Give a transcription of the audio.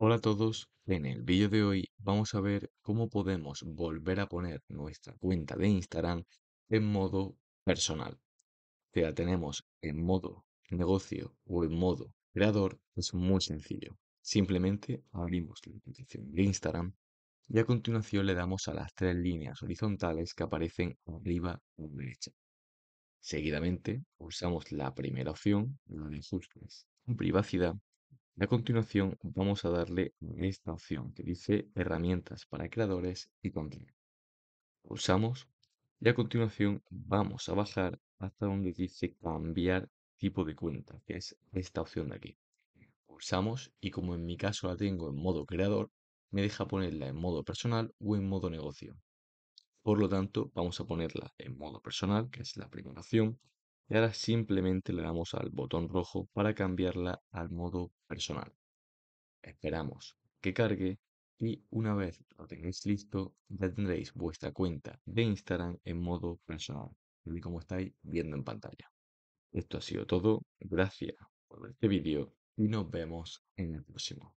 Hola a todos, en el vídeo de hoy vamos a ver cómo podemos volver a poner nuestra cuenta de Instagram en modo personal. Si la tenemos en modo negocio o en modo creador, es muy sencillo. Simplemente abrimos la aplicación de Instagram y a continuación le damos a las tres líneas horizontales que aparecen arriba a la derecha. Seguidamente pulsamos la primera opción, la de ajustes en privacidad, a continuación vamos a darle esta opción que dice herramientas para creadores y contenido. Pulsamos y a continuación vamos a bajar hasta donde dice cambiar tipo de cuenta, que es esta opción de aquí. Pulsamos y como en mi caso la tengo en modo creador, me deja ponerla en modo personal o en modo negocio. Por lo tanto, vamos a ponerla en modo personal, que es la primera opción, y ahora simplemente le damos al botón rojo para cambiarla al modo personal. Esperamos que cargue y una vez lo tengáis listo, ya tendréis vuestra cuenta de Instagram en modo personal, y como estáis viendo en pantalla. Esto ha sido todo, gracias por ver este vídeo y nos vemos en el próximo.